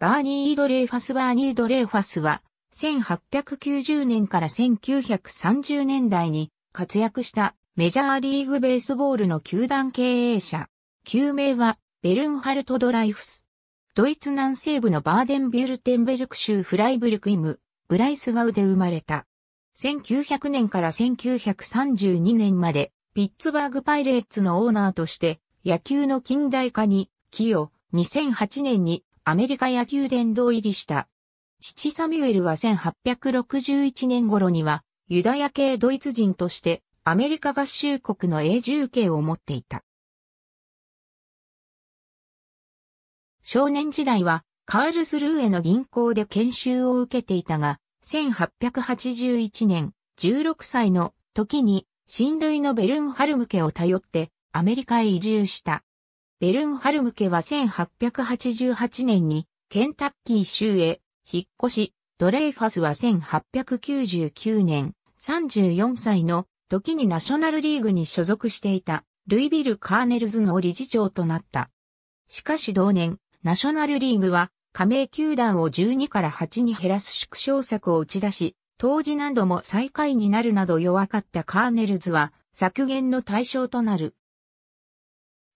バーニー・ドレーファス・バーニー・ドレーファスは、1890年から1930年代に活躍したメジャーリーグベースボールの球団経営者。球名はベルンハルト・ドライフス。ドイツ南西部のバーデンビュルテンベルク州フライブルクイム、ブライスガウで生まれた。1900年から1932年までピッツバーグパイレーツのオーナーとして野球の近代化に寄与、2008年にアメリカ野球殿堂入りした。父サミュエルは1861年頃には、ユダヤ系ドイツ人として、アメリカ合衆国の永住権を持っていた。少年時代は、カールスルーへの銀行で研修を受けていたが、1881年、16歳の時に、親類のベルンハルム家を頼って、アメリカへ移住した。ベルンハルム家は1888年にケンタッキー州へ引っ越し、ドレイファスは1899年34歳の時にナショナルリーグに所属していたルイビル・カーネルズの理事長となった。しかし同年、ナショナルリーグは加盟球団を12から8に減らす縮小策を打ち出し、当時何度も最下位になるなど弱かったカーネルズは削減の対象となる。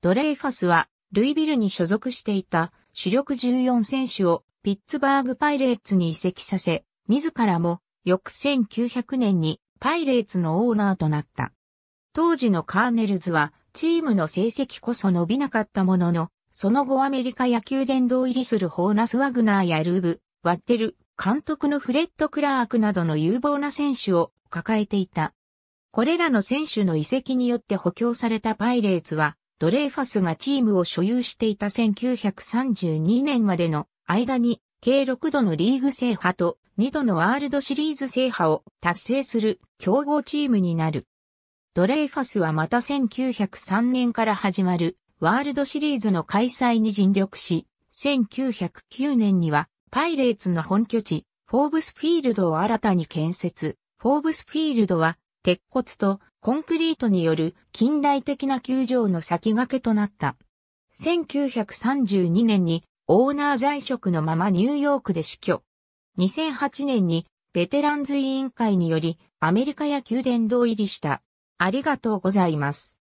ドレイファスは、ルイビルに所属していた主力14選手をピッツバーグパイレーツに移籍させ、自らも翌1900年にパイレーツのオーナーとなった。当時のカーネルズはチームの成績こそ伸びなかったものの、その後アメリカ野球殿堂入りするホーナス・ワグナーやルーブ、ワッテル、監督のフレッド・クラークなどの有望な選手を抱えていた。これらの選手の移籍によって補強されたパイレーツは、ドレーファスがチームを所有していた1932年までの間に計6度のリーグ制覇と2度のワールドシリーズ制覇を達成する強豪チームになる。ドレーファスはまた1903年から始まるワールドシリーズの開催に尽力し、1909年にはパイレーツの本拠地、フォーブスフィールドを新たに建設。フォーブスフィールドは鉄骨とコンクリートによる近代的な球場の先駆けとなった。1932年にオーナー在職のままニューヨークで死去。2008年にベテランズ委員会によりアメリカや宮殿堂入りした。ありがとうございます。